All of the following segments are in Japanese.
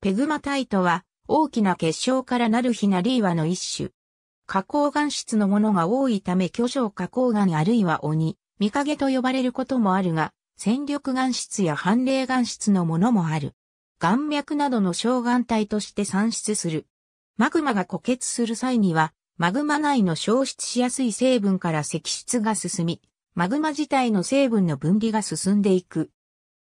ペグマタイトは大きな結晶からなるヒナリーワの一種。花崗岩質のものが多いため巨匠花崗岩あるいは鬼、見影と呼ばれることもあるが、戦力岩質や反霊岩質のものもある。岩脈などの小岩体として産出する。マグマが固結する際には、マグマ内の消失しやすい成分から石出が進み、マグマ自体の成分の分離が進んでいく。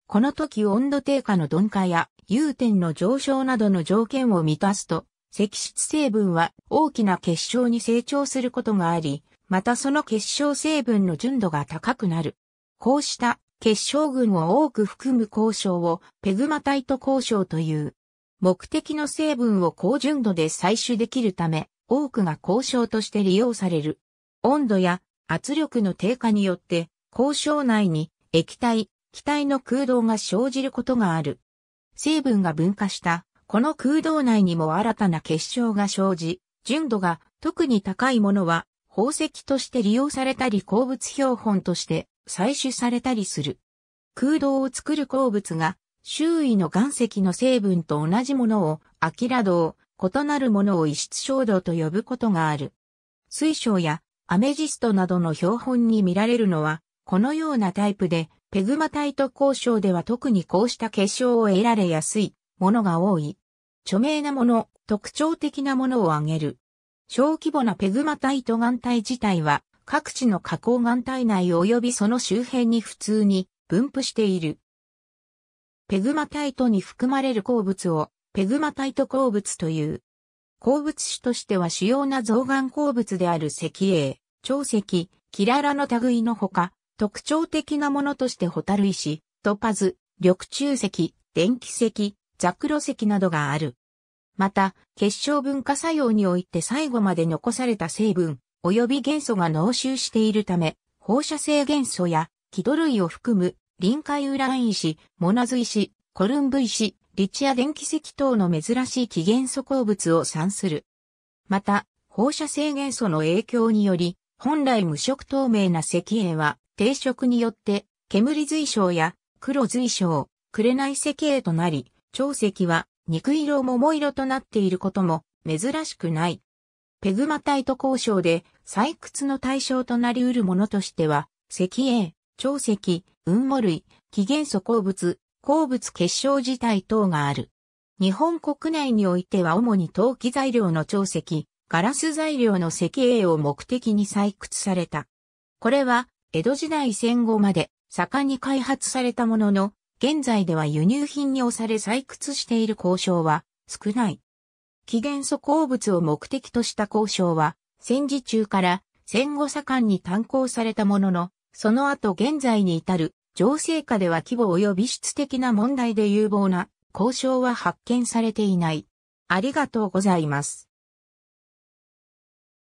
この時温度低下の鈍化や融点の上昇などの条件を満たすと、積出成分は大きな結晶に成長することがあり、またその結晶成分の純度が高くなる。こうした結晶群を多く含む交渉をペグマタイト交渉という。目的の成分を高純度で採取できるため、多くが交渉として利用される。温度や圧力の低下によって、交渉内に液体、気体の空洞が生じることがある。成分が分化した、この空洞内にも新たな結晶が生じ、純度が特に高いものは宝石として利用されたり鉱物標本として採取されたりする。空洞を作る鉱物が周囲の岩石の成分と同じものをアキラ銅、異なるものを異質衝動と呼ぶことがある。水晶やアメジストなどの標本に見られるのはこのようなタイプで、ペグマタイト交渉では特にこうした結晶を得られやすいものが多い。著名なもの、特徴的なものを挙げる。小規模なペグマタイト岩体自体は、各地の加工岩体内及びその周辺に普通に分布している。ペグマタイトに含まれる鉱物をペグマタイト鉱物という。鉱物種としては主要な造岩鉱物である石英、長石、キララの類のほか、特徴的なものとしてホタル石、トパズ、緑中石、電気石、ザクロ石などがある。また、結晶分化作用において最後まで残された成分、及び元素が濃縮しているため、放射性元素や、気土類を含む、臨海ウラン石、モナズ石、コルンブ石、リチア電気石等の珍しい起元素鉱物を産する。また、放射性元素の影響により、本来無色透明な石英は定食によって、煙随章や黒随章、紅石英となり、長石は肉色桃色となっていることも珍しくない。ペグマタイト交渉で採掘の対象となり得るものとしては、石英、長石、雲母類、起元素鉱物、鉱物結晶自体等がある。日本国内においては主に陶器材料の長石、ガラス材料の石英を目的に採掘された。これは江戸時代戦後まで盛んに開発されたものの、現在では輸入品に押され採掘している交渉は少ない。紀元素鉱物を目的とした交渉は、戦時中から戦後盛んに炭鉱されたものの、その後現在に至る情勢下では規模及び質的な問題で有望な交渉は発見されていない。ありがとうございます。